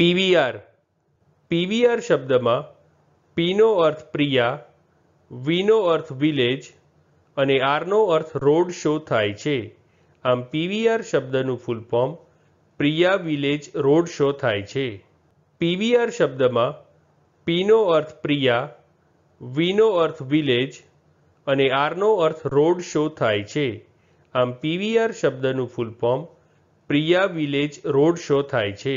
PVR PVR શબ્દમાં પીનો અર્થ પ્રિયા વીનો અર્થ village અને આરનો અર્થ road show થાય છે આમ પીવીઆર શબ્દનું full form Priya village road show થાય છે પીવીઆર શબ્દમાં પીનો અર્થ પ્રિયા વીનો અર્થ વિલેજ અને આરનો અર્થ રોડ શો થાય છે આમ પીવીઆર શબ્દનું full form Priya village road show થાય છે